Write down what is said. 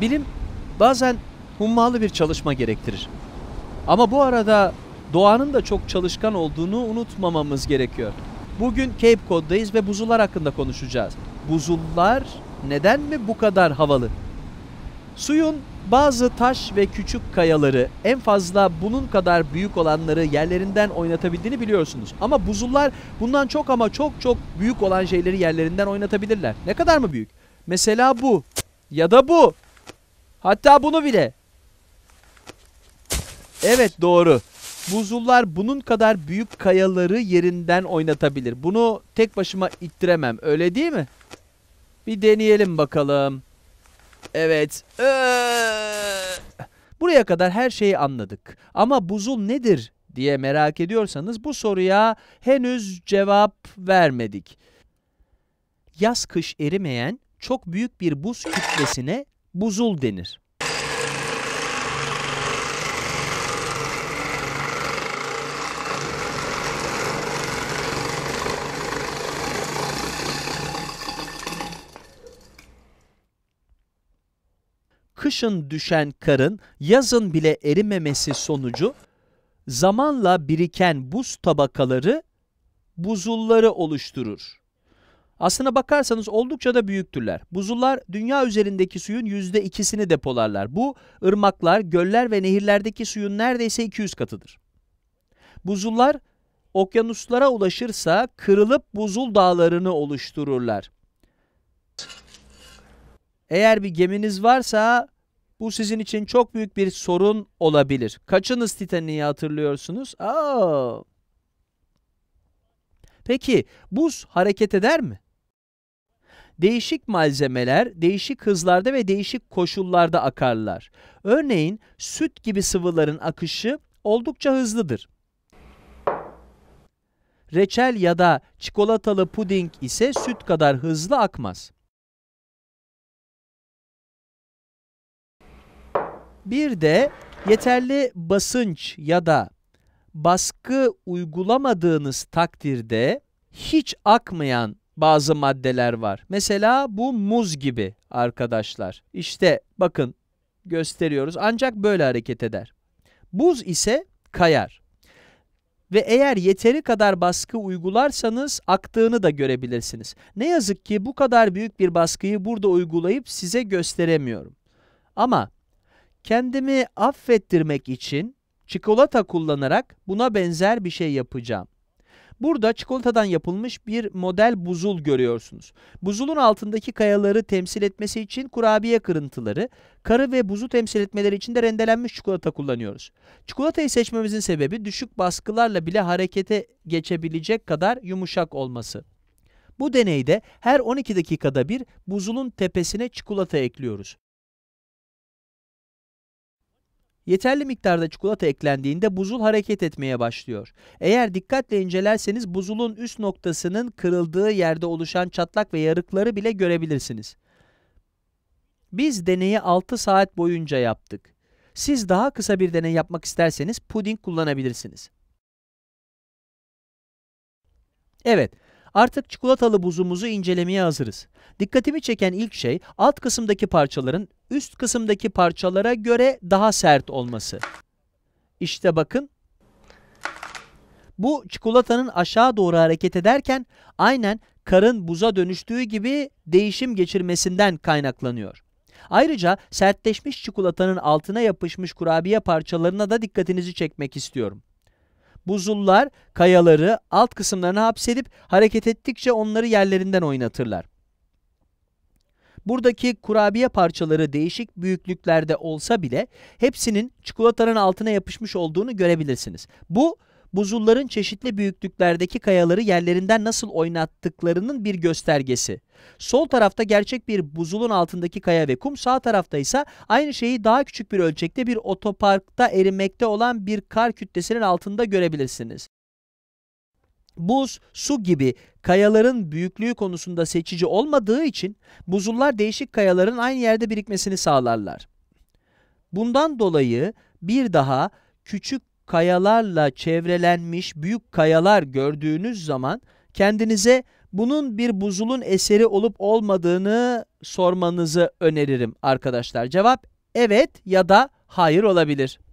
Bilim bazen hummalı bir çalışma gerektirir. Ama bu arada doğanın da çok çalışkan olduğunu unutmamamız gerekiyor. Bugün Cape Cod'dayız ve buzullar hakkında konuşacağız. Buzullar neden mi bu kadar havalı? Suyun bazı taş ve küçük kayaları en fazla bunun kadar büyük olanları yerlerinden oynatabildiğini biliyorsunuz. Ama buzullar bundan çok ama çok çok büyük olan şeyleri yerlerinden oynatabilirler. Ne kadar mı büyük? Mesela bu ya da bu. Hatta bunu bile. Evet doğru. Buzullar bunun kadar büyük kayaları yerinden oynatabilir. Bunu tek başıma ittiremem. Öyle değil mi? Bir deneyelim bakalım. Evet. Ee, buraya kadar her şeyi anladık. Ama buzul nedir diye merak ediyorsanız bu soruya henüz cevap vermedik. Yaz kış erimeyen çok büyük bir buz kütlesine buzul denir. kışın düşen karın yazın bile erimemesi sonucu zamanla biriken buz tabakaları buzulları oluşturur. Aslına bakarsanız oldukça da büyüktürler. Buzullar dünya üzerindeki suyun yüzde ikisini depolarlar. Bu ırmaklar, göller ve nehirlerdeki suyun neredeyse 200 katıdır. Buzullar okyanuslara ulaşırsa kırılıp buzul dağlarını oluştururlar. Eğer bir geminiz varsa bu sizin için çok büyük bir sorun olabilir. Kaçınız Titanic'i hatırlıyorsunuz? Aa. Peki buz hareket eder mi? değişik malzemeler değişik hızlarda ve değişik koşullarda akarlar. Örneğin süt gibi sıvıların akışı oldukça hızlıdır. Reçel ya da çikolatalı puding ise süt kadar hızlı akmaz. Bir de yeterli basınç ya da baskı uygulamadığınız takdirde hiç akmayan bazı maddeler var. Mesela bu muz gibi arkadaşlar. İşte bakın gösteriyoruz ancak böyle hareket eder. Buz ise kayar. Ve eğer yeteri kadar baskı uygularsanız aktığını da görebilirsiniz. Ne yazık ki bu kadar büyük bir baskıyı burada uygulayıp size gösteremiyorum. Ama kendimi affettirmek için çikolata kullanarak buna benzer bir şey yapacağım. Burada çikolatadan yapılmış bir model buzul görüyorsunuz. Buzulun altındaki kayaları temsil etmesi için kurabiye kırıntıları, karı ve buzu temsil etmeleri için de rendelenmiş çikolata kullanıyoruz. Çikolatayı seçmemizin sebebi düşük baskılarla bile harekete geçebilecek kadar yumuşak olması. Bu deneyde her 12 dakikada bir buzulun tepesine çikolata ekliyoruz. Yeterli miktarda çikolata eklendiğinde buzul hareket etmeye başlıyor. Eğer dikkatle incelerseniz buzulun üst noktasının kırıldığı yerde oluşan çatlak ve yarıkları bile görebilirsiniz. Biz deneyi 6 saat boyunca yaptık. Siz daha kısa bir deney yapmak isterseniz puding kullanabilirsiniz. Evet, artık çikolatalı buzumuzu incelemeye hazırız. Dikkatimi çeken ilk şey alt kısımdaki parçaların üst kısımdaki parçalara göre daha sert olması. İşte bakın. Bu çikolatanın aşağı doğru hareket ederken aynen karın buza dönüştüğü gibi değişim geçirmesinden kaynaklanıyor. Ayrıca sertleşmiş çikolatanın altına yapışmış kurabiye parçalarına da dikkatinizi çekmek istiyorum. Buzullar kayaları alt kısımlarına hapsedip hareket ettikçe onları yerlerinden oynatırlar. Buradaki kurabiye parçaları değişik büyüklüklerde olsa bile hepsinin çikolatanın altına yapışmış olduğunu görebilirsiniz. Bu buzulların çeşitli büyüklüklerdeki kayaları yerlerinden nasıl oynattıklarının bir göstergesi. Sol tarafta gerçek bir buzulun altındaki kaya ve kum, sağ tarafta ise aynı şeyi daha küçük bir ölçekte bir otoparkta erimekte olan bir kar kütlesinin altında görebilirsiniz. Buz, su gibi kayaların büyüklüğü konusunda seçici olmadığı için buzullar değişik kayaların aynı yerde birikmesini sağlarlar. Bundan dolayı bir daha küçük kayalarla çevrelenmiş büyük kayalar gördüğünüz zaman kendinize bunun bir buzulun eseri olup olmadığını sormanızı öneririm arkadaşlar. Cevap evet ya da hayır olabilir.